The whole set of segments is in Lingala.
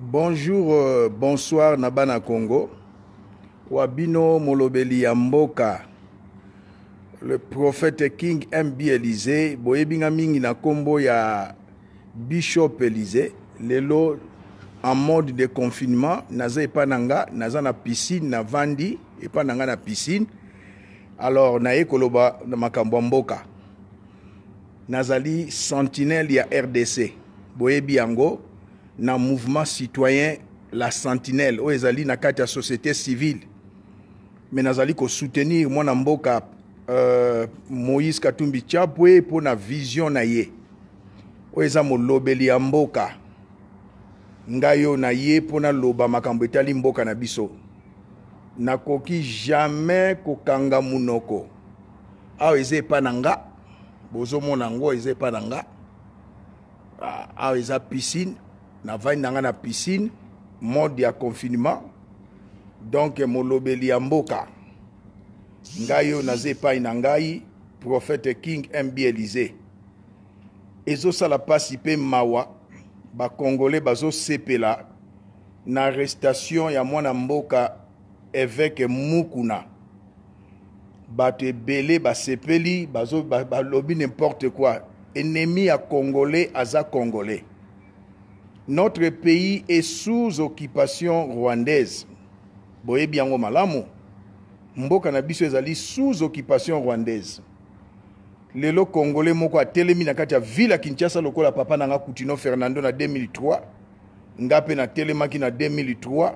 bonjour euh, bonsoir Nabana congo Wabino molobeli mboka le prophète king mb elize boyebinga mingi na Kombo ya bishop elize lelo en mode de confinement naza pananga, nga naza na piscine navandi na na piscine alors naye koloba na makambo nazali sentinelle ya rdc boyebi na mouvement citoyen la sentinelle oyo ezali na kati ya société civile me nazali kosoutenir mwana mboka euh, moïse katumbi tyapwe mpo na vision na ye oyo eza molobeli ya mboka ngai oyo na ye mpo naloba makambo etali mboka na biso nakoki jamai kokanga munoko awa eza epa na nga bozomona yango eza epa na nga ah, awa eza piscine navandi na ngai na piscine mode ya confinement donk molobeli ya mboka ngai oyo naza epai na ngai prophète king mb élysée ezosala mpasi mpe mawa bakongole bazosepela na arrestation ya mwana mboka evêke mukuna bato ebele basepeli balobi ba, ba, n'importe quoi ennemi ya congolais aza congolais notre pays est sous occupation rwandaise boyebi yango malamu mboka na biso ezali sous occupation rwandaise lelo congolais moko atelemi na kati ya ville ya kinshasa lokola papa na nga coutinot fernando na 2003 nga mpe natelemaki na 2003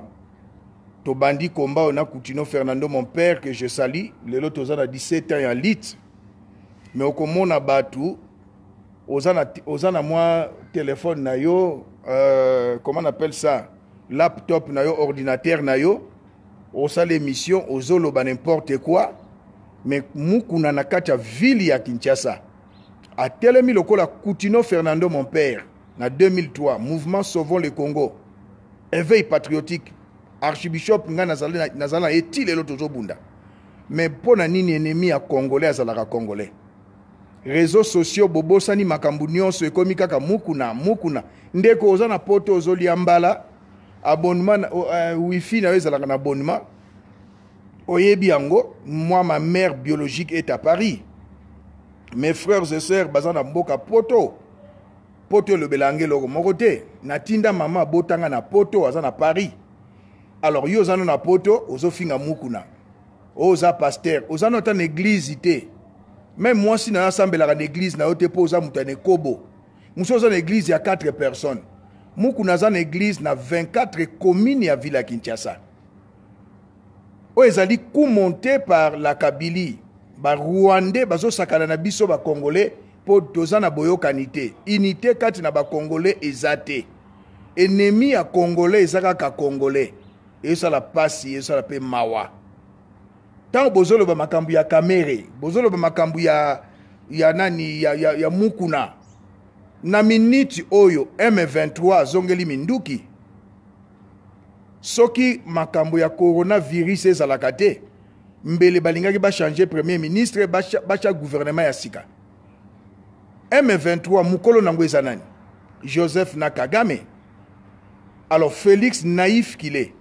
tobandi komba oyo na coutinot fernando mon père que je sali lelo toza na 17 ans ya lite me okomona bato oza na, oza na mwa telefone na yo Euh, comment on appelle ça laptop nayo ordinateur nayo au émission ozoloba n'importe quoi Mais mukuna na kati ya ville ya kinshasa atelemi lokola coutino fernando mon père na 2003 mouvement sauvons le congo éveil patriotique Archevêque ngai nazala na ye ti lelo bunda. Mais mpo ni nini ennemi ya congolais ka congolais réseau sociaux bobosani makambo nyonso ekomi kaka mukuna mukuna ndeko oza na poto ozolia mbala abonnement uh, wifi na yo ezalaka na abonnement oyebi yango moi ma mère biologique est à paris mes frères et sœurs baza na mboka poto poto elobelanga eloko moko te natinda mama abotanga na poto aza na paris alors yo oza no na poto ozofinga mukuna oyo oza paster oza no ata na eglize te même mwasi na yo asambelaka na église na yo te mpo oza moto ya nekobo mosusu oza na église ya 4 personnes mukuna aza na église na 24 commune ya ville ya kinshasa oyo ezali kumonte par la kabylie barwandais bazosakana na biso bacongolais mpo toza na boyokani te unité kati na bacongolais eza te enemi ya congolais eza kaka congolais ezosala pasi ezosala mpe mawa ntango bozoloba makambo ya kamere bozoloba makambo ya, ya nani ya, ya, ya mukuna na miniti oyo m23 azongeli minduki soki makambo ya coronavirus ezalaka te mbele balingaki bachange premier ministre batya ba gouvernement ya sika m23 mokolo nango eza nani joseph na kagame alors félix naïf kile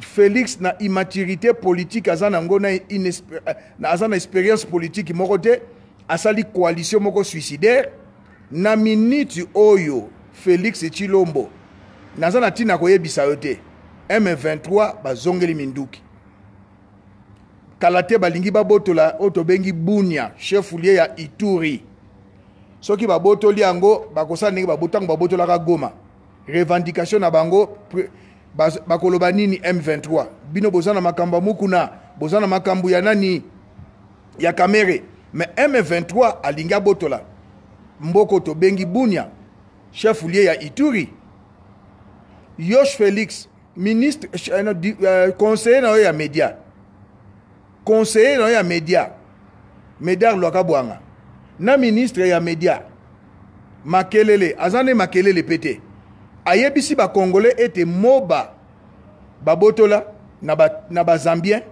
félix na immaturité politique aza nango euh, na, aza na expérience politique moko te asali coalition moko suicidaire na miniti oyo félix chilombo naza na ntina koyebisa yo te m23 bazongeli minduki kala te balingi babotola oyo tobengi bunia chef lier ya ituri soki babotoli yango bakosala ndenge ntango babotolaka goma revendication na bango bakoloba nini m23 bino boza na makambo ya mukuna boza na makambo ya nani ya kamere me m23 alingi abotola mboko tobengi bunia chef lier ya ituri yosh félix ministre uh, conseiller na yo ya média conseiller na yo ya média médar lwaka bwanga na ministre ya média makelele aza nde makelele pe te ayebisi Congolais ete moba babotola na, ba, na bazambien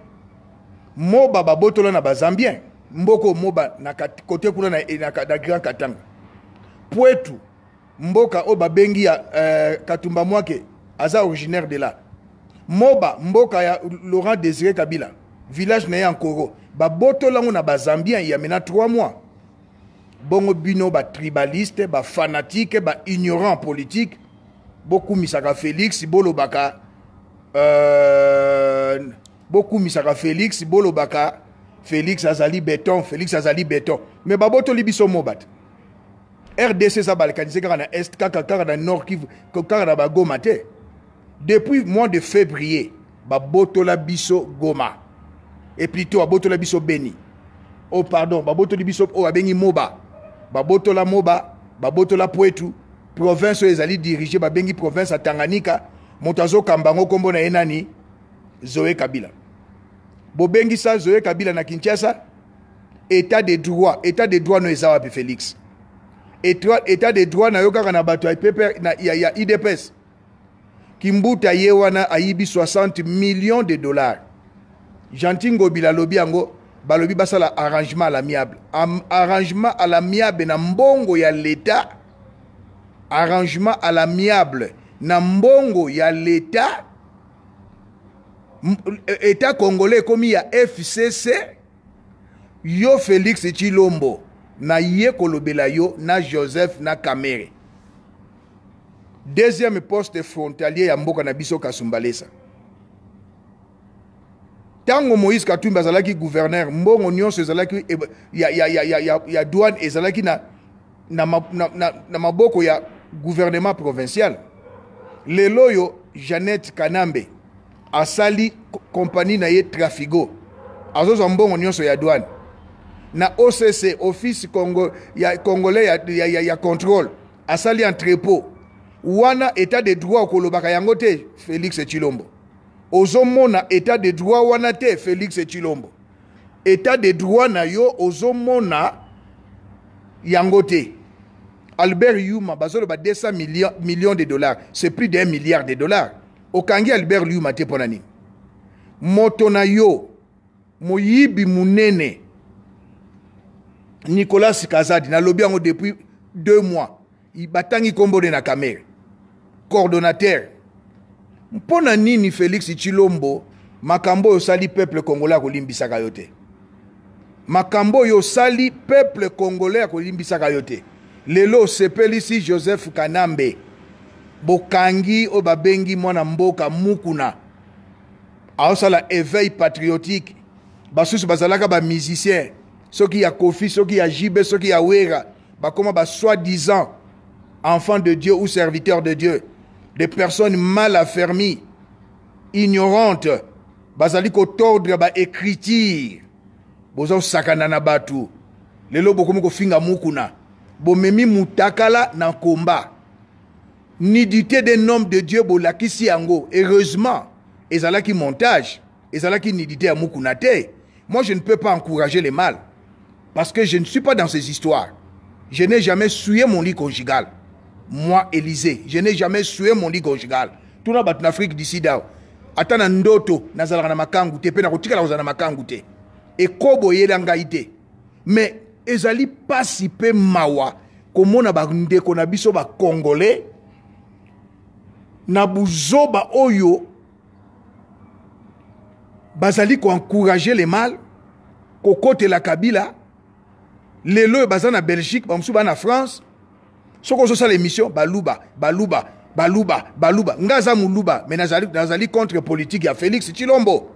moba babotola na zambien Mboko moba na kote kuna na, na, na grand katanga mboka oba babengi ya eh, katumba mwake aza originaire de là. moba mboka ya laurent désiré kabila village na babotola mou naba zambien il y ya mena 3 mois bongo bino fanatique ignorant politique beaucoup Misaka félix bolobaka euh, Misaka félix bolobaka félix azali béton félix azali béton Mais babotoli biso mobat rdc ça y kaka na est kaka kaka na nord kivu kaka na bagoma te depuis mois de février babotola biso goma et plutôt babotola biso beni oh pardon babotoli biso oyo oh, abengi moba babotola moba babotola poetu province oyo ezali dirige babengi province ya tanganyika moto azokamba yango nkombo na ye nani zoe kabila bobengisa zoe kabila na kinshasa état de droit état de droit no eza wapi félix état de droit na yo kaka na bato ya, ya idps kimbuta ye wana ayibi 60 millions de dollars gentil ngobila alobi yango balobi basala arrangement à l'amiable arrangement à l'amiable na mbongo ya l'état arrangement à l'amiable na mbongo ya l'état euh, état congolais Comme il y a fcc yo félix chilombo na ye kolobela yo na joseph na kamere deuxième poste frontalier ya mboka na biso kasumbalesa Tango moïse Katumba zalaki gouverneur mbongo nyonso zalaki eh, ya, ya, ya, ya, ya, ya douane ezalaki na, na, na, na, na maboko ya gouvernement provincial Leloyo loyo janet kanambe asali compagnie na ye trafigo Azo mbongo nyonso ya douane na occ office Congo, ya congolais ya, ya, ya, ya contrôle sali entrepôt wana état de droit Y'a yango te félix chilombo ozomona état de droit wana te félix chilombo état de droit na yo mona yango Yangote. Albert Yuma, bazoloba 200 millions, millions de dollars, c'est plus d'un milliard de dollars. Okangi Albert Yuma te ponani. Motona yo, moyibi munene. Nicolas Kazadi, na lobby depuis deux mois. Il batangi de Nakamere. Coordonnateur. Mpona nini Félix Chilombo, makambo osali peuple congolais ko yo te. Makambo sali peuple congolais ko yo lelo sepelisi pelici joseph kanambe bokangi obabengi babengi mwana mboka mukuna aosala éveil patriotique basusu bazalaka musicien soki ya kofi soki ya jibe soki ya wera bakoma soi disant enfants de dieu ou serviteurs de dieu des personnes mal affermies ignorantes bazali kotordre ba boza sakana na bato lelo ko finga mukuna bomemi mutakala na combat nidité des homme de dieu bolakisi yango heureusement qui montage ezalaki qui nidité à moi je ne peux pas encourager le mal parce que je ne suis pas dans ces histoires je n'ai jamais souillé mon lit conjugal moi élisée je n'ai jamais souillé mon lit conjugal Tout bato en afrique d'ici dao atana ndoto nazalaka na makangu te pena nakotikala kozala na makangu te ekoboyela mais ezali pasi mpe mawa komona bandeko na biso bakongole na buzoba oyo bazali koencourage le mal kokotela kabila lelo oyo baza na belgique bamosusu baa na france soki ozosala émission baluba baluba baluba baluba nga aza moluba me nazali, nazali contre politique ya félix chilombo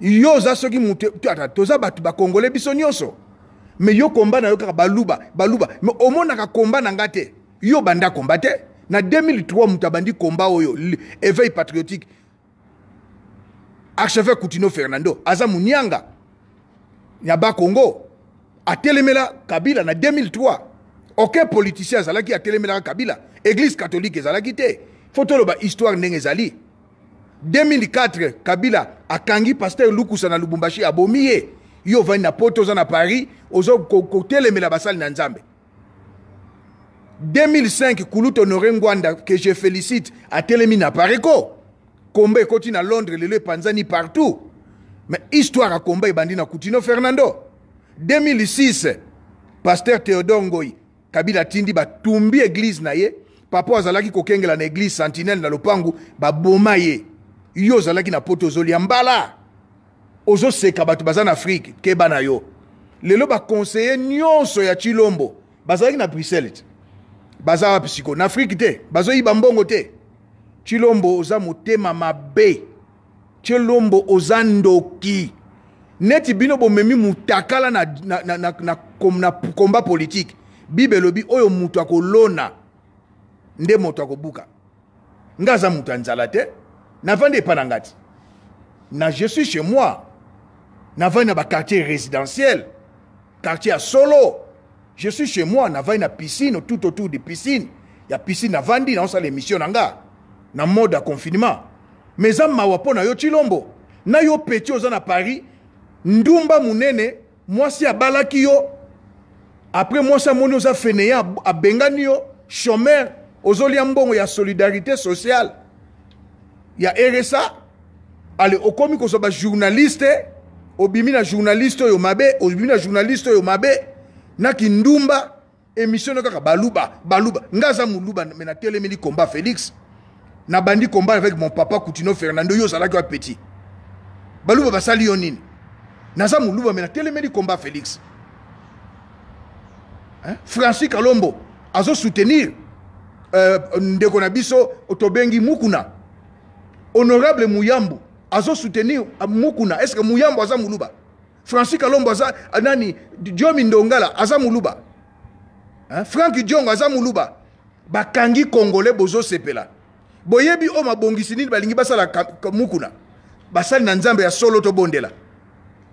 yo oza soki moto toza bato bakongole biso nyonso me yo komba na yo kaka baluba baluba me omonaka komba na nga te yo banda komba te na 2003 moto abandi komba oyo éveil patriotique archevêque coutinho fernando aza monianga ya bakongo atelemela kabila na 2003 aucun okay, politicien azalaki atelemelaka kabila église catholique ezalaki te fo toloba histoire ndenge ezali 2004 kabila akangi paster lukusa na lubumbashi abomi ye yo ovandi na poto oza na paris ozokotelemela basali na nzambe 2005 kuluta honore ngwanda que je félicite atelemi na pareko komba ekoti na londres lelo epanzani partout mais histoire ya komba ebandi na coutino fernando 2006 paster théodore ngoi kabila atindi batumbi eglize na ye papa azalaki kokengela na eglize sentinele na lopangu baboma ye yo ozalaki na poto ozolia mbala ozoseka bato baza na afrike keba na yo lelo bakonseye nyonso ya chilombo bazalaki na bruxelles te baza wapi sikoyo na afrike te bazoyiba mbongo te chilombo oza motema mabe chilombo oza ndoki neti bino bomemi mutakala na, na, na, na, na, kom, na komba politike bible elobi oyo moto akolona nde moto akobuka nga aza moto ya nzala te navandi epa na nga ti na je suis chez moi navai ba quartier résidentiel quartier à solo je suis chez moi navai la piscine tout autour de piscine a piscine navandi dans émission na Nanga, na mode à confinement Mais en mawapo na yo chilombo. na yo peti oza à paris ndumba moi mwasi à yo après mwasi amoni oza à abengani yo chômeur ozolia y ya solidarité sociale ya rsa ale okomi Aux journalistes... obimi na journaliste oyo mabe obimi na journaliste oyo mabe naki ndumba émission kaka baluba baluba nga aza moluba me natelemeli komba félix nabandi komba avec mon papa coutino fernando yo ozalaki apeti baluba basali yo nini naza moluba me natelemeli komba félix hein? francis kalombo azosoutenir euh, ndeko na biso tobengi mukuna honorable muyambu azosoutenir mukuna estce muyambo aza muluba francis kalombo aza ah, nani jomi ndongala aza muluba franki diongo aza muluba bakangi congolais bozosepela boyebi oyo mabongisi nini balingi basala mukuna basali na nzambe ya solo tobondela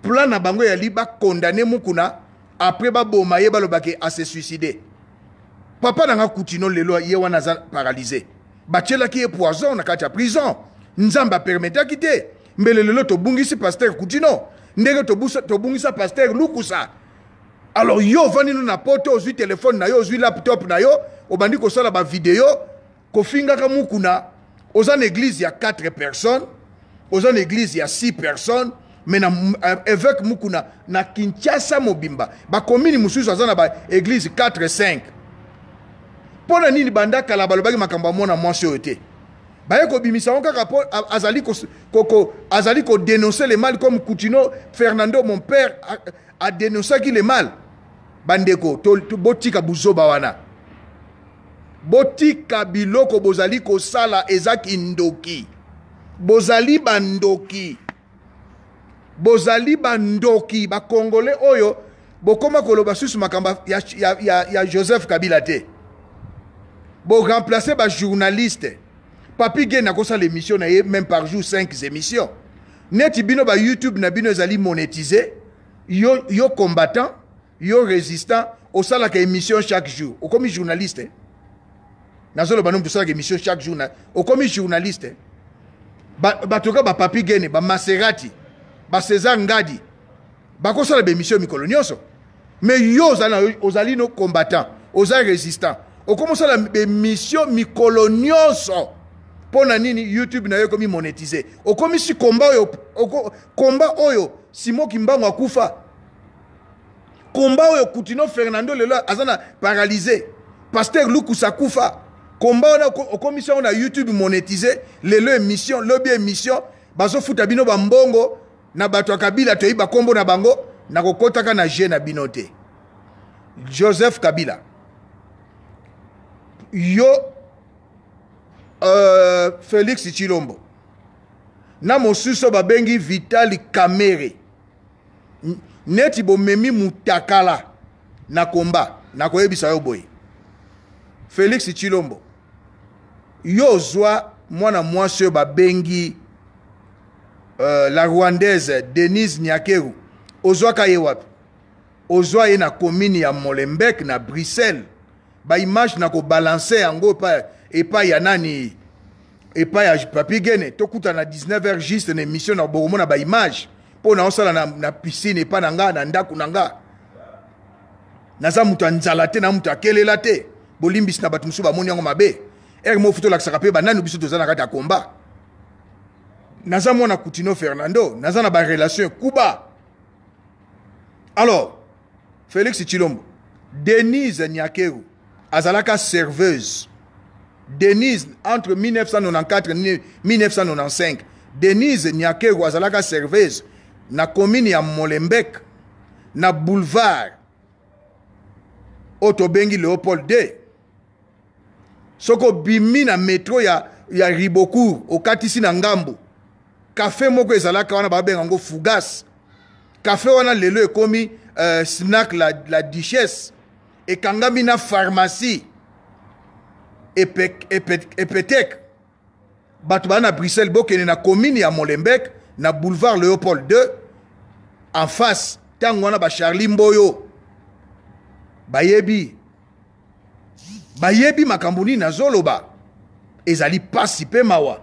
plan na bango yali bakondane mukuna apres baboma ye balobaki ase suicide papa nanga kutino lelo ye wana aza paralyse batielaki ye poison na kati ya prison nzambe apermetaki te mbele lelo tobungisi paster kutino ndenge tobungisa paster lukusa alors yo ovandi no na poto ozwi telefone na yo ozwi laptop na yo obandi kosala bavideo kofingaka mukuna oza na église ya 4 personnes oza na église ya 6 personnes me na euh, évêque mukuna na kinshasa mobimba bakomini mosusu aza na baéglise 4 5 mpo na nini bandakala balobaki makambo ya mwana mwasi oyo te baye kobimisa yango kaka mpo azali kodénonce ko, ko, le mal comme coutino fernando mon père adénoncaki le mal bandeko botika buzoba wana botika biloko bozali kosala eza kindoki bozali bandoki bozali bandoki bakongole oyo bokóma koloba susu makambo ya, ya, ya, ya joseph kabila te boremplace bajournaliste papi gain akosa l'émission na même par jour 5 émissions neti bino ba youtube na bino a monétisé yo yo combattant yo résistant des émissions chaque jour des journaliste Il y a des émissions chaque jour na comme journaliste hein. ba bato kaka ba gene Ba César ngadi la bémission émissions nyonso mais yo ozali, ozali résistants. combattant oza résistant la émissions, émissions nyonso mpo na nini youtube na yo monetize. Okomi si komba oyo komba oyo simo kimbango kufa. komba oyo kutino fernando lelo Azana paralize. Pasteur paster lukus akufa komba oyo, na youtube monetize, lelo émission lobi émission bazofuta bino bambongo na batwa kabila toyebi bakombo na bango kokotaka na je na binote. joseph kabila yo uh, félix chilombo na mosusu babengi vitali kamere neti bomemi mutakala na komba nakoyebisa yo boye félix chilombo yo ozwa mwana mwasi oyo babengi uh, la rwandaise denise nyakeru ozwaka ye wapi ozwa ye na komini ya molembek na bruxelles baimage na kobalanse yango epai epai ya nani epai ya papi gene tokutana na 19 h juste na émission na bokomona baimage mpo na osala na, na piscine epai na nga na ndako na nga naza moto ya nzala te na moto akelela te bolimbisi na bato mosusu bamoni yango mabe ere moko tolakisaka mpe banani biso toza na kati ya komba naza mwana coutinho fernando naza na barelation ekuba alors félix chilombo denise nyakeru azalaka serveuse denise entre 1994 et 1995 denise nyakego azalaka serveuse na commune ya molembek na boulevard oyo tobengi leopold d soki obimi na metro ya, ya ribocour okatisi na ngambo kafe moko ezalaka wana babenga yango fugas kafe wana lelo ekomi uh, snack la, la duchesse ekangami na pharmacie epetek bato baa na bruxelles bokene na commune ya molenbek na boulevard léopold II, en face Tangwana Charlimboyo, Charlie mboyo bayebi bayebi makambo na Zoloba, ezali pasi pe mawa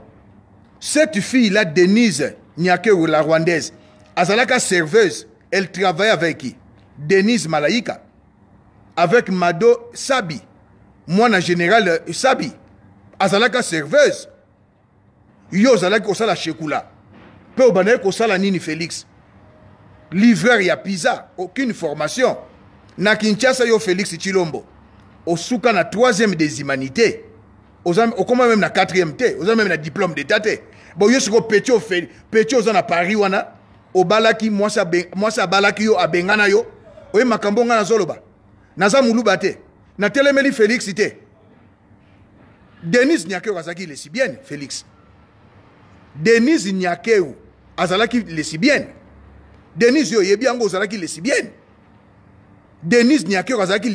cette fille la denise que la rwandaise azalaka serveuse elle travaille avec qui? denise malaika avec mado sabi mwana général euh, sabi azalaka serveuse yo ozalaki osala shekula mpe obandaki kosala nini félix livreur a pizza aucune formation na kinshasa yo félix chilombo osuka na troisième des humanités okoma même na quatrième t, oza même na diplôme d'état Tate. petit au siko petit oza na paris wana moi ça balaki yo abengana yo oye makambo na Zoloba. naza mulubate. natelemeli félix te denis nyakeu azalaki lesibienne félix denis nyakeu azalaki lesibienne denis oyo oyebi yango ozalaki lesibienne denis nyakeu azalaki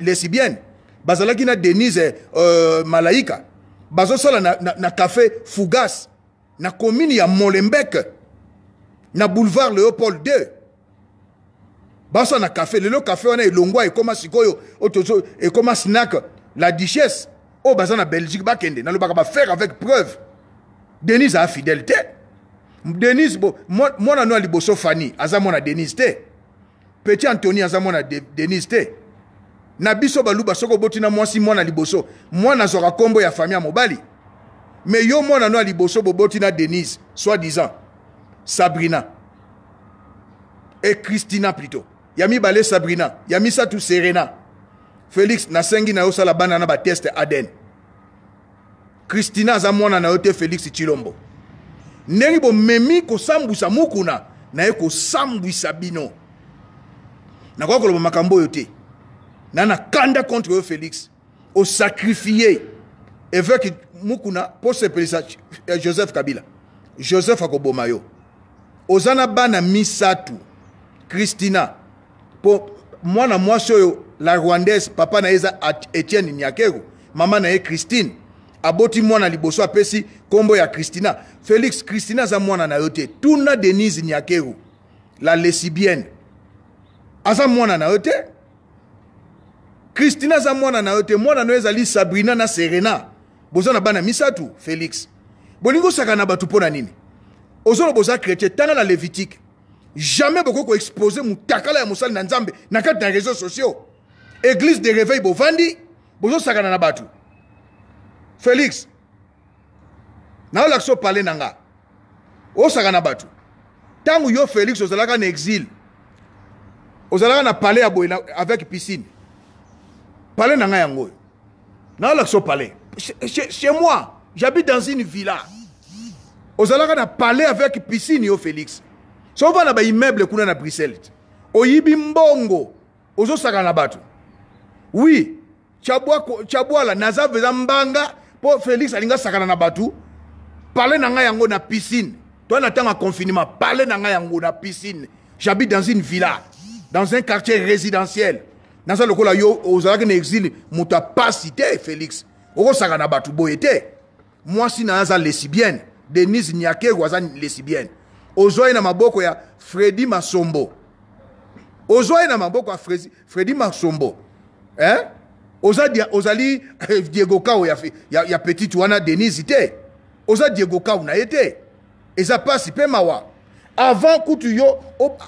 lesibienne bazalaki na denis euh, malaika bazosala na, na, na café fougas na komini ya molembek na boulevard léopold 2 basa na café lelo café et elongwa ekoma sikoyo otozo ekoma snack la duchesse Oh baza na belgique bakende nalobaka faire avec preuve denise fidélité. Denise te denise na no ali liboso fani aza mwana denise te petit Anthony, aza denise te na biso baluba moi si mwasi mwana liboso mwana zora nkombo ya famille ya mobali Mais yo na no ya liboso botina denise soi disant sabrina et christina plutôt ya mibale sabrina ya misato serena félix nasengi na yo osala bana na bateste aden kristina aza mwana na yo te félix cilombo ndenge bomemi kosambwisa mokuna na ye kosambwisa bino nakoka koloba makambo oyo te na nakanda contre oyo félix osakrifie évêque mukuna mpo sepelisa eh, joseph kabila joseph akoboma yo oza na bana misato kristina mpo mwana mwasi oyo la rwandaise papa na ye eza etienne niakero mama na ye christine aboti mwana liboso apesi nkombo ya christina félix christina aza mwana na yo te tuna denise niakero la lesibienne aza mwana na yo te christina aza mwana na yo te mwana na yo ezali sabrina na serena boza na bana misato félix bolingi osaka na bato mpo na nini ozoloba oza chrétien ntanga na lévitique jamais bokoki koexpose motakala ya mosali na nzambe na kati na réseau sociaux église de réveil bovandi bozosakana na bato félix naolakisa opale na nga osaka na bato ntango yo félix ozalaka na exile ozalaka na pale ya boye avec piscine pale na ngai yango oyo naolakisa opale chez moi j'habite dans une villa ozalaka na pale avec piscine yo félix sova na baimmeuble kuna na bruxelles oyibi mbongo ozosakana na bato wi tyabwala naza veza mbanga mpo félix alingi asakana na bato parle na ngai yango na piscine to na ntango ya confinement parle na ngai yango na piscine j'habite dans une villa dans un quartier résidentiel naza lokola yo ozalaki na exile moto apasi te félix okosaka na bato boye te mwasi na ye aza lesibienne denise niakego aza lesibienne ozwa ye na maboko ya fredi masombo ozwa ye na maboko ya fredi masombo eh? oza dia, ozali eh, diego kao ya, ya, ya petite wana denise te oza diego kao na ye te eza mpasi mpe mawa avant kutu yo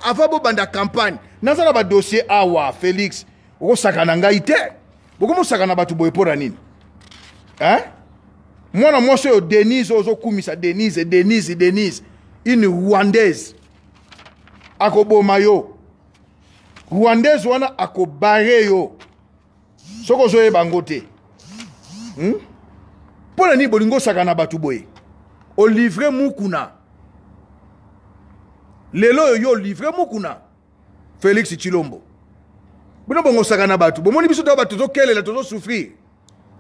avant bobanda campagne naza na badossier awa félix okosaka na ngai te bokomosaka na bato boye mpo na nini eh? mwana mwasi oyo denise oyo ozokumisa denise denise denise une Rwandaise akobo mayo. Rwandaise wana akobare yo soko zoye Bangote. hmm? mpo na bolingo mukuna lelo yo mukuna félix chilombo bino na bato bomoni biso to la souffrir...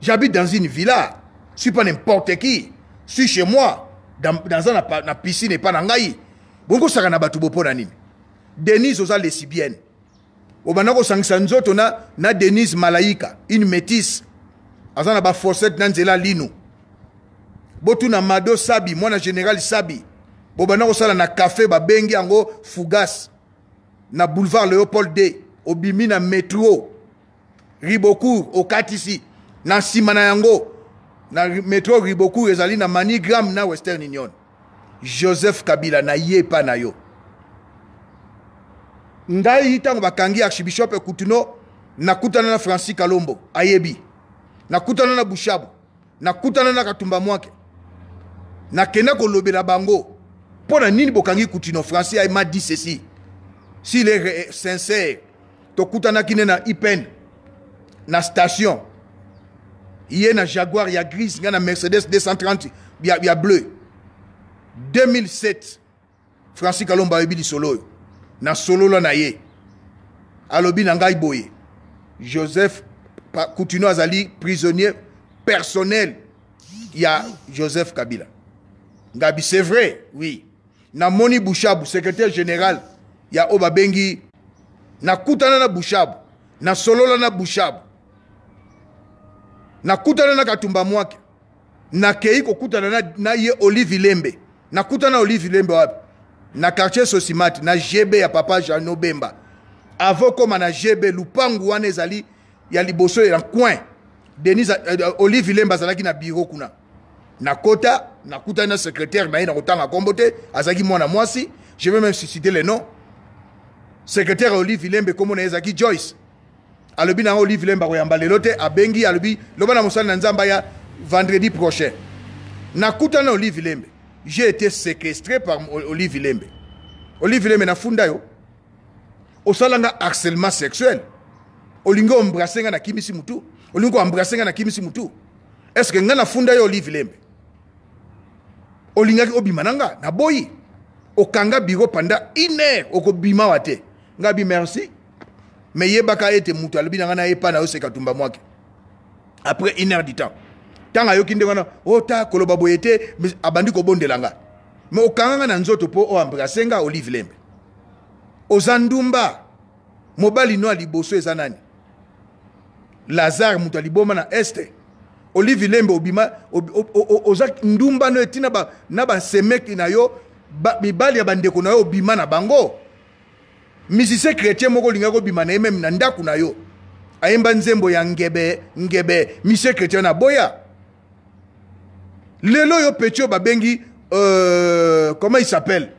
j'habite dans une villa suis pas n'importe qui suis chez moi naza na, na piscine epa na ngai bokosaka na bato bopo na nini denise oza lesibienne obanda kosangisa nzoto na, na denise malaika une métise aza na baforsete na nzela lino botuna mado sabi mwana général sabi bobanda kosala na kafe babengi yango fugas na boulevard leopold d obimi na metro ribocour okatisi na nsima na yango na metro ribocour ezali na manigram na western union joseph kabila naye epa na yo ngai ntango bakangi archibishop ekutuno nakutana na francis kalombo ayebi nakutana na bushabu nakutana na katumba mwake nakenda kolobela bango mpo na nini bokangi kutuno francis ayema di ceci s'il est sincere tokutanaki nde na ipen na station Il y a un jaguar gris, il y il y a un mercedes 230 il y y a bleu 2007 francis kalomba Il y na Solo na Il alobi na boye joseph Koutino azali prisonnier personnel il y a joseph kabila c'est vrai oui Moni Bouchab, secrétaire général y a babengi nakutana na na nasolola na Bouchab nakutana na katumba mwake nakei kokutana na, na ye olive lembe nakutana olive lembe wapi na quartier sosimati na gb ya papa jano bemba avo koma na gb lupangu wana ezali ya liboso ya coin denis euh, olive lembe azalaki na biro kuna nakota nakutani na secrétaire na ye na kotanga nkombo te azalaki mwana mwasi je vais même susciter le nom secrétaire olive lembe nkombo na ye ezalaki joyce alobi nango livre bakoyamba lelo te abengi alobi loba na mosali na nzambe aya vendredi prochain nakutana na olive lembe j'ai été séquestré par olive lembe olive lembe nafunda yo osalanga harcèlement sexuel olingi ombrase nga nakimisi mutu olingi koambrase nga nakimisi mutu est ce que nga nafunda yo olive lembe olingaki obima na nga naboyi okanga biro panda une heure okobima wa te nga bi merci me yebaka ete moto alobi na ngai nayeba na yo sekatumba mwake après une heure du temps ntango ayoki nde wana o oh, ta koloba boye te abandi kobondela nga me okanga nga na nzoto mpo oambrase nga olive lembe oza ndumba mobali no ya liboso eza nani lazare moto aliboma na este olive lembe obima ob, ob, ob, oza ndumba no etina na baseme ba na yo ba, mibali ya bandeko na yo obima na bango misise chrétien moko olingi kobima na ye meme na ndako na yo ayemba nzembo ya ngebe ngebe misise chrétien na boya lelo oyo peti oyo babengi euh, comment il s'appelle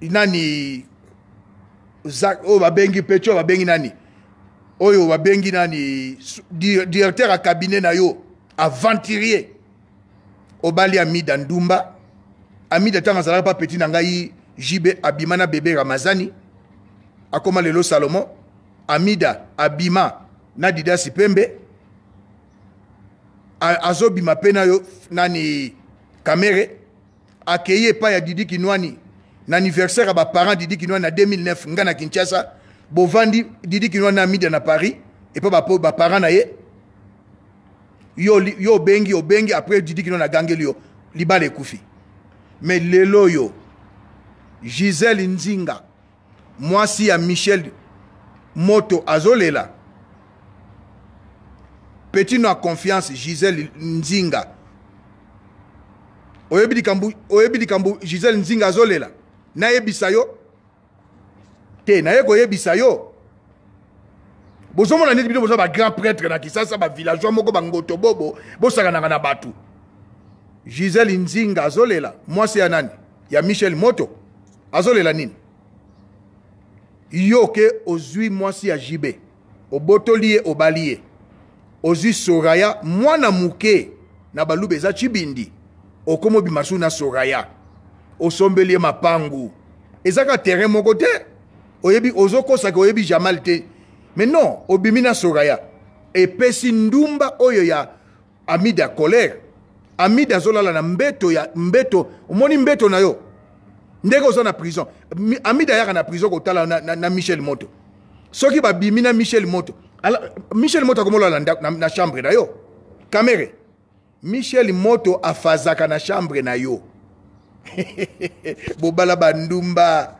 nani oyo oh, babengi peti oyo babengi nani oyo babengi nani directeur ya cabinet na yo aventurier obali amida ndumba amida ntango azalaka mpa peti na ngai jibe abima na bebe ramazani akoma lelo salomo amida abima na didasi pembe azobima mpe na yo nani kamere akei epai ya didi kinwani na anniversaire ya baparent didi kinwani na 2009 ngai na kinshasa bovandi didi kinwani na amida na paris epai baparent na ye yo, yo obengi obengi après didi kinwani agangeli yo libala ekufi me lelo oyo gisele nzinga mwasi ya michel moto azolela petino ya confiance gisele nzinga oyebi likambo oyebi likambo gisele nzinga azolela nayebisa yo te naye koyebisa yo bozomona neti bino boza bagrand prêtre na kisasa bavillageois moko bangoto bobo bosakanaka na bato gisele nzinga azolela mwasi ya nani ya michel moto azolela nini yo ke ozwi mwasi ya jibe obotoli ye obali ye ozwi soraya mwana moke na baluba eza cibindi okoma obima su na soraya osombeli ye mapangu eza kaka terrain moko te oyebi ozokosaka oyebi jamal te mais non obimi na soraya epesi ndumba oyo ya amide ya colere amide azolala na mbeto ya mbeto omoni mbeto na yo N'est-ce na prison amida prison? en prison dans na, na, na michel moto soki bimi na michel moto michel moto est na, na, na chambre na yo kamere michel moto afazaka na chambre na yo bobala bandumba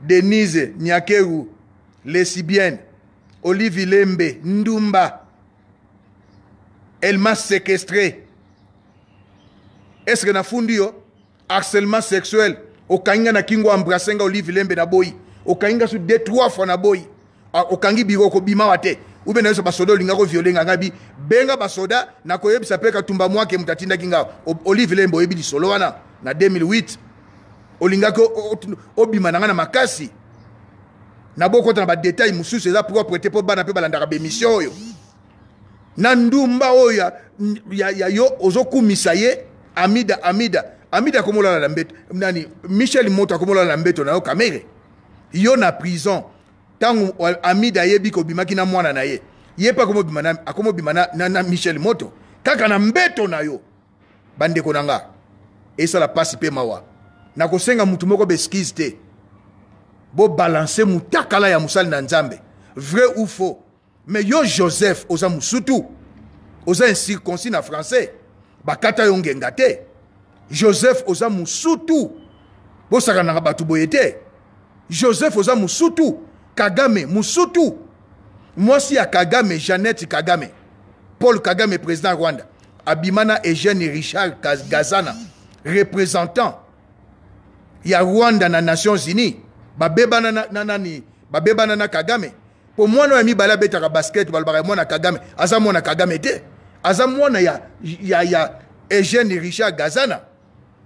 denise nyakeru lesibienne Olivier lembe ndumba elle m'a séquestré est ce que fait yo harcèlement sexuel okangi nga na kingo ambrase nga olive lembe naboyi okangi nga so de trois fois naboyi okangi biloko bimawa te ube na biso basoda olinga koviole nga nga bi benga basoda nakoyebisa mpe katumba mwake moto atindaki nga olive lembe oyebi lisolo wana na 2008 olingaki obima na nga na makasi nabokota na badetail mosusu eza propre te mpo bana mpe balandaka bemission oyo na ndumba oyo ya, ya, ya yo ozokumisa ye amida amida amide akomolala na mbeto nani michel moto akomolala na mbeto na yo kamere yo na prison ntango amide ayebi kobimaki na mwana na ye ye mpe akomobima na, akomobima na, na, na michel moto kaka na mbeto na yo bandeko na nga esala mpasi mpe mawa nakosenga mutu moko beskise te bobalanse mutakala ya mosali na nzambe vrai ou faux mais yo joseph oza mosutu oza incirconcis na français bakata yo ngenga te joseph oza moussoutou. bosakanaka pas joseph oza Moussoutou... kagame Moi si ya kagame Jeannette kagame paul kagame président rwanda Abimana, na richard gazana représentant a rwanda na nations unies Babeba na, na, nani babebana na kagame moi, nous oyo mibale abetaka basket balobaka na kagame aza na kagame de. aza mwana ya, ya, ya richard gazana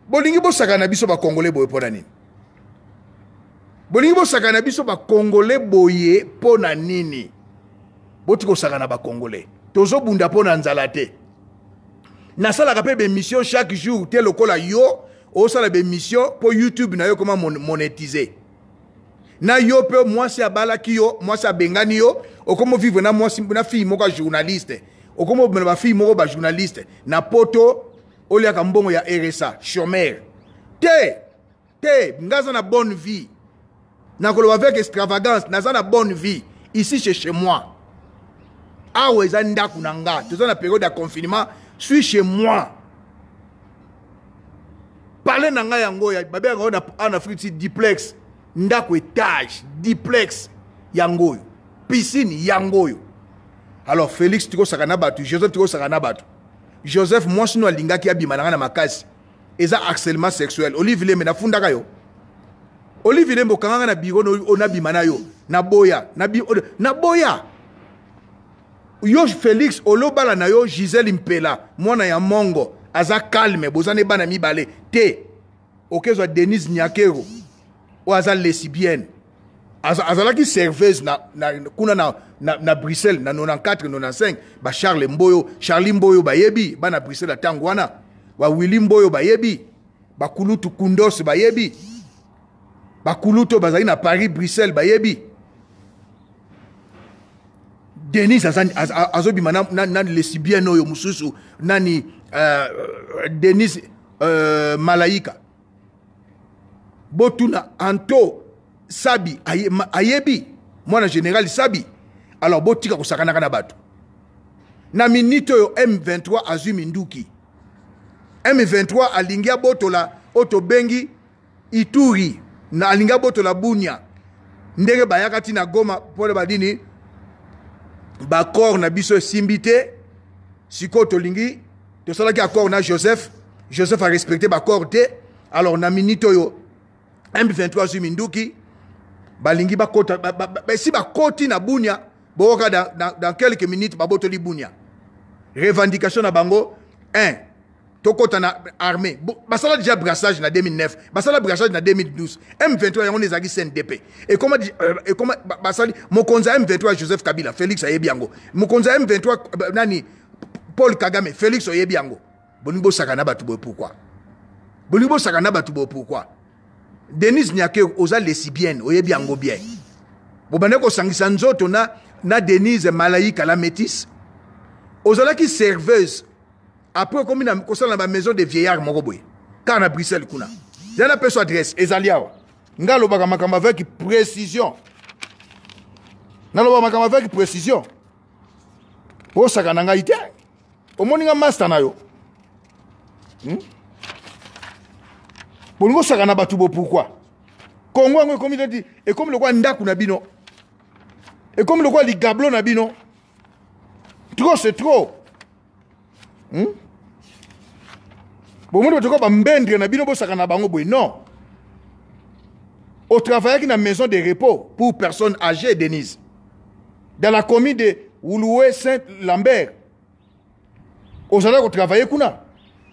bolingi bosakana biso bakongole boye mpo na nini bolingi bosakana biso bakongole boye mpo na nini boti kosakana bakongole tozobunda mpo na nzala te nasalaka mpe bemission chaque jour te lokola yo osala bemission mpo youtube na yo koma monétise na yo mpe mwasi abalaki yo mwasi abengani yo okoma vivre na, mwasi, na fille moko ya journaliste okoma obimela bafille moko bajournaliste na poto oliaka mbongo ya rsa chômer te te nga aza na bonne vie nakoloba avec extravagance naza na bonne vie ici chez chez moi awa eza ndako na nga toza na période ya confinement suis chez moi parle na ngai yango babengaka oyo en afrique ti diplex ndako étage diplex yango oyo piscine yango oyo alors félix tikosaka na bato joseph tikosaka na bato joseph mwasi no alingaki abima na ngai na makasi eza harcèlement sexuel olive lembe nafundaka yo olive lembe okanga ngai na biro nabima na yo naboya naboya yo félix olobala na yo gisele mpela mwana ya mongo aza calme boza na ebana mibale te okezwa denise nyakero oyo aza lesibienne azalaki serveuse na, na, kuna na, na, na bruxelles na 94 95 bacharles mboyo charli mboyo bayebi bana bruxelles ya ntango wana bawili mboyo bayebi bakulutu kundos bayebi bakulutu oyo bazali na paris bruxelles bayebi denis azobima az, az, na, na lesibienne oyo mosusu nani uh, denis uh, malaika botuna anto sabi ayebi mwana général sabi alors botika kosakanaka kana bato na minito yo m23 Azumi minduki m23 alingia botola otobengi Bengi. ituri na alingi abotola Bunya. ndenge bayaka ti na goma pole badini Bakor na biso esimbi te sikoyo tolingi tosalaki accord na joseph joseph respecté respecté te alors na minito yo m23 Azumi minduki balingi bakota ba, ba, ba, esi bakoti na bunia boyoka dans, dans, quelques minutes babotoli bunia revendication na bango 1 tokota na armée basala déjà brassage na 2009 basala brassage na 2012 m23 yango ezalaki cndp et comment basali mon conseil m23 joseph kabila félix ayebi mon conseil m23 nani paul kagame félix oyebi yango bolingi sakanaba tu bato boye pourkui bolingi bosaka na denise nyake oza lesibienne oyebi yango bien bobande kosangisa nzoto na, na denise malaika la métis ozalaki serveuse après okomi kosala na bamaison de vieillard moko boye kaka na bruxelles kuna zala mpe so adresse ezali awa nga alobaka makambo avec précision nalobaka makambo avec précision osaka na ngai te omoni nga master na yo hmm? pourquoi. osakana bato bo dit, et comme le roi ekomi lokola ndako na bino le lokola ligablo na bino c'est trop. tro hmm? bomoni bato koa bambendre na bino bosakana na bango boye non dans la maison de repos pour personnes âgées, denise dans la commune de Ouloué saint lambert ozalaki kotravaille kuna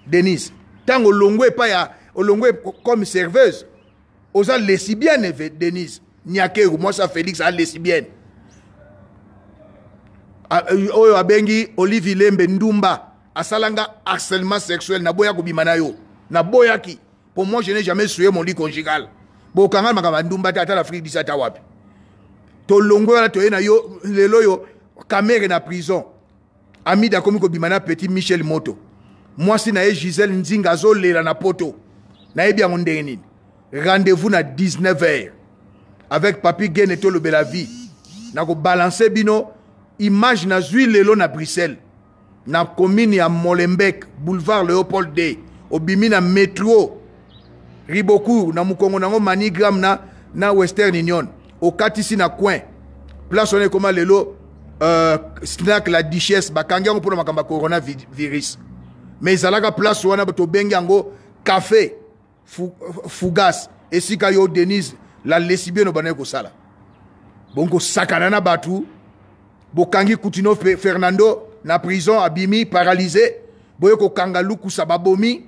denise Tant ntango olongo pas ya olongwe comme serveuse oza lesibienne eh, denise nyakeru mwasi ya félix aza lesibienne euh, oyo abengi olive lembe ndumba asalanga harcèlement sexuel naboya kobima na yo naboyaki po moi je n'ai jamais suye mon lit conjugal bokanga makambo ya ndumba te ata l'afrique disa ata wapi tolongwe wana toye na yo lelo oyo kamere na prison amide akomi kobima na petit michel moto mwasi na ye gisele nzinga azolela na poto na yango nini rendez-vous na 19h avec papi gene tolobela vie balancer bino image na Zui lelo na bruxelles na commune ya Molenbeek. boulevard Léopold d obimi na metro ribocour na mukongo nango manigram na, na western union okatisi na coin place wana ekoma lelo euh, snack la duchesse Bakanga yango mpona makambo coronavirus mais ezalaka place wana tobengi yango café fugas esika yo denise lalesi bieno banai kosala bokosakana na bato bokangi kutino fernando na prison abimi paralyse boye kokanga lukusa babomi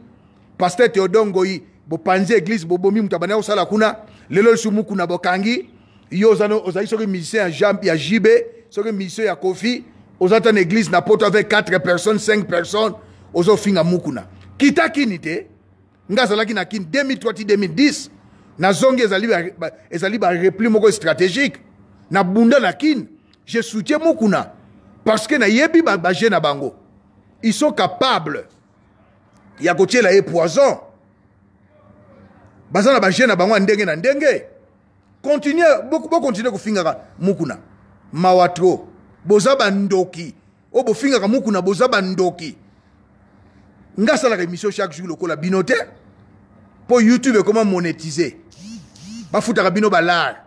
paster teodongoi bopanzi eglize bobomi moto abandaki kosala kuna lelo lisu muku na bokangi yo ozali soki musicien ya jibe soki musicien ya kofi oza ta na eglize na poto avec 4 personnes 5 personnes ozofinga muku na kita kini te nga azalaki na kini 2003 ti 2010 nazongi ezali ezali barepli moko stratégique nabunda na kini je soutien mokuna parce que nayebi baje na bango ils sont capables ya kotiela ye poison baza na baje na bango ya ndenge na ndenge continue bokontinue kofingaka mokuna mawa tro boza bandoki oyo bofingaka mokuna boza bandoki nga la émission chaque jour le la binote Pour youtube comment monétiser? la monétise bafutaka tu maserati,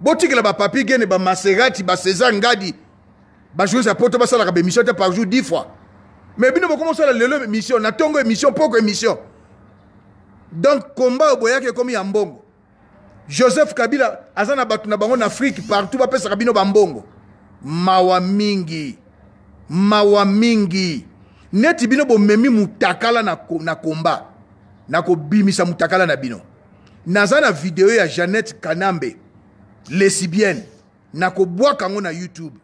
botikela tu gene ba basésar ngadi joue mpo to basalaka bémission te par jour dix fois mais bino à la lelo emission, na une émission poko émission donc combat oyo boyaki comme ya mbongo joseph kabila asana na bato na afrique en partout bapesaka bino bambongo mawa Mawamingi, mawa mingi neti bino bomemi mutakala na, na komba na kobimisa mutakala na bino naza na video ya jeannette kanambe lesibienne nakobwaka yango na youtube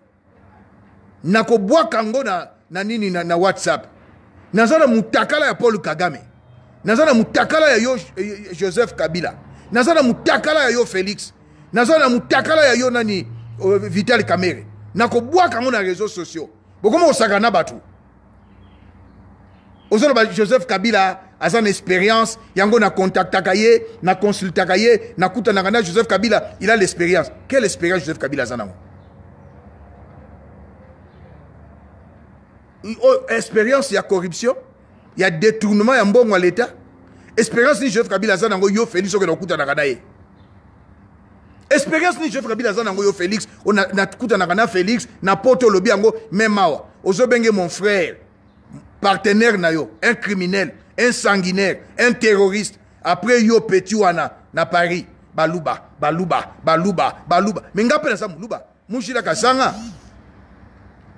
nakobwaka yango na, na nini na, na whatsapp naza na mutakala ya paul kagame naza na mutakala ya yo joseph kabila naza na mutakala ya yo félix naza na mutakala ya yo nani vital kamere nakobwaka yango na réseau sociaux bokoma kosaka na bato ozoloba joseph kabila a na expérience yango nakontaktaka ye na ye nakutanaka na na joseph kabila il a l'expérience quelle expérience joseph kabila a nango oh, expérience a corruption y a détournement ya un bon l'état expérience ni joseph kabila n'a ngo yo félix okende kuta na ye expérience ni joseph kabila n'a ngo yo félix nakutanaka na félix na porte olobi ngo mawa. awa benge mon frère partenaire na yo un criminel un sanguinaire un terroriste après yo petit wana na paris baluba baluba baluba baluba me nga apela muluba. moluba mushilaka sanga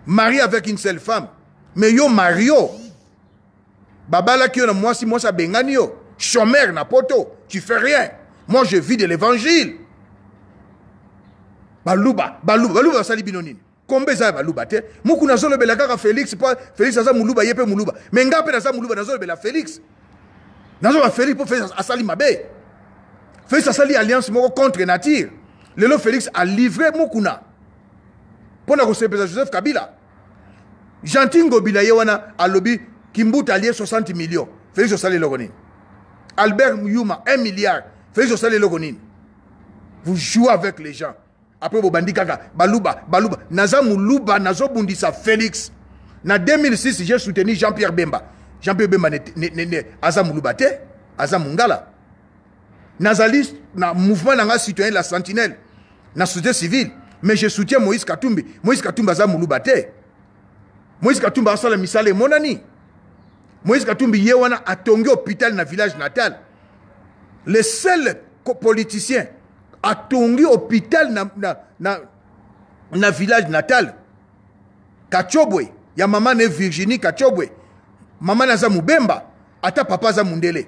marié avec une seule femme mais yo mario babalaki yo na mwasi mwasi bengani yo Chomère na poto tu fais rien moi je vis de l'évangile baluba baluba baluba sali bino kombe va ya baluba n'a muku nazolobela à félix pas félix aza moluba ye mpe moluba me Louba, n'a naza le Bela félix nazoloba félix pour félix asali mabe félix asali alliance moko contre nature lelo félix a livré mpo na kosepesa joseph kabila gentil Gobila a wana lobby kimbuta allié 60 millions. félix osali le nini albert Muyuma 1 milliard félix osali le nini vous jouez avec les gens après bobandi kaka baluba baluba naza muluba nazobundisa félix na 2006 j'ai soutenu jean-pierre bemba jean-pierre bemba ne, ne, ne, ne, aza muluba te aza na mouvement nanga citoyen la sentinelle na société civile mais je soutiens moïse katumbi moïse katumbi aza muluba te moïse katumbi asala misale monani moïse katumbi yewana à hôpital na village natal le seul politicien tongi hôpital na, na, na, na village natal kachobwe ya maman ne virginie kachobwe mama naza mubemba ata papa zamundele. mundele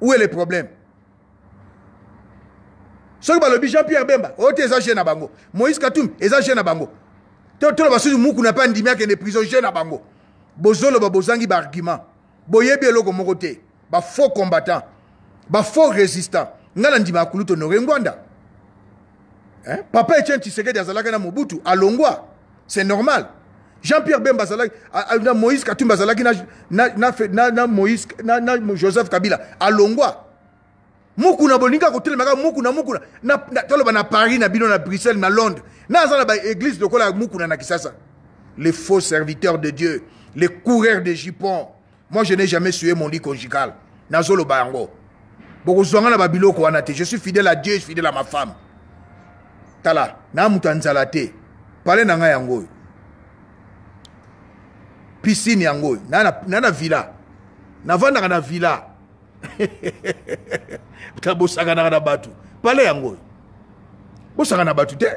où est le problème soki balobi jean pierre bemba oteza te na bango moïse katum eza na bango to pas soki mukuna n'a andimi akende prison je na bango bozoloba bozangi baargument boyebi eloko ba Faux bafaux combattant faux résistant ngala ndima akulu tonore ngwanda hein? papa etienne tshisekedi azalaki na mobutu alongwa c'est normal jean-pierre bemba azalaki na moïse katumba azalaki na, na, na, na, na, moïse, na, na joseph kabila alongwa mukuna bolinga kotelema kaka mukuna na toloba na paris na bino na bruxelles na londres naza ba église de kola mukuna na kisasa les faux serviteurs de dieu les coureurs de jupons moi je n'ai jamais sué mon lit conjugal nazoloba yango bokozwanga na babiloko wana te je suis fidèle à dieu je suis fidèle à ma femme tala na moto ya nzala te pale na ngai yango oyo piscine yango oyo na na villa navandaka na villa bosakanaka na bato pale yango oyo bosakana na bato te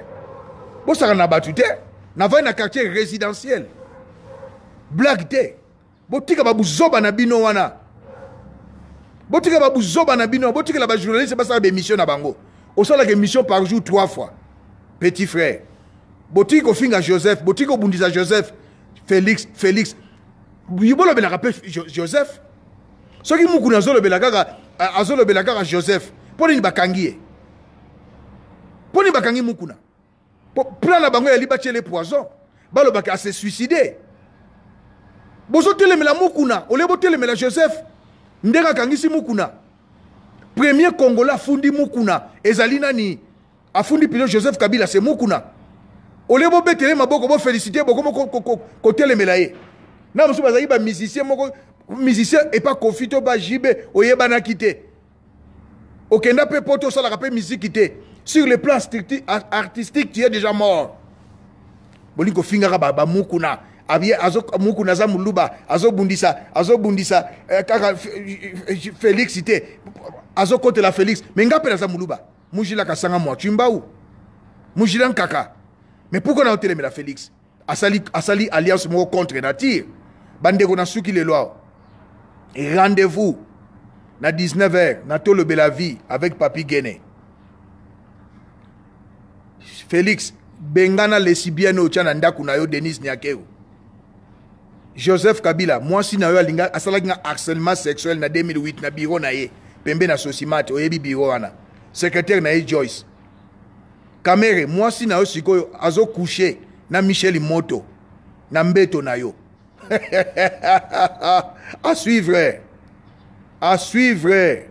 bosakana na bato te navandi na quartier résidentiel blague te botika babuzoba na bino wana botika babuzoba na bino la bajournaliste à bémission na bango la mission par jour trois fois petit frère Botika o finga joseph Botika o bundiza joseph félix félix bolobelaka rappel joseph soki mukuna azolobela kaka azolobela kaka joseph mpo ni bakangi ye mpo nini bakangi mukuna plan la bango yali le poison balobaka na, suicide bozotelemela mukuna olie botelemela joseph ndenge akangisi mukuna premier congolais afundi mukuna ezali nani afundi pilo joseph kabila se mukuna olie bobetele maboko bofélicité bokomo kotelemela ye na mosusu bazali bamisicien moko misicien epa kofi to bajibe oyebanaki te okenda mpe po tosalaka mpe misiki te sur le plan artistique tu es déjà mort bolingi kofingaka bamukuna ba abye mukuna aza muluba azobundisa azobundisa eh, kaka félix te la félix me nga à aza muluba Moujila asanga mwa pourquoi pourquoi on me pas na la félix asali, asali alliance moko contre nature TIR. na suki lelo loi rendez-vous na 19h na bela vie avec papi guéné félix bengana lesibienne au na ndako na yo Denis niakeu joseph kabila mwasi na yo alinga asalaki nga harcèlement sexuel na 2008 na biro na ye pembe na sosimate oyebi biro wana secrétaire na ye joyce kamere mwasi na yo sikoyo azokushe na michel moto na mbeto na yo à suivre à suivre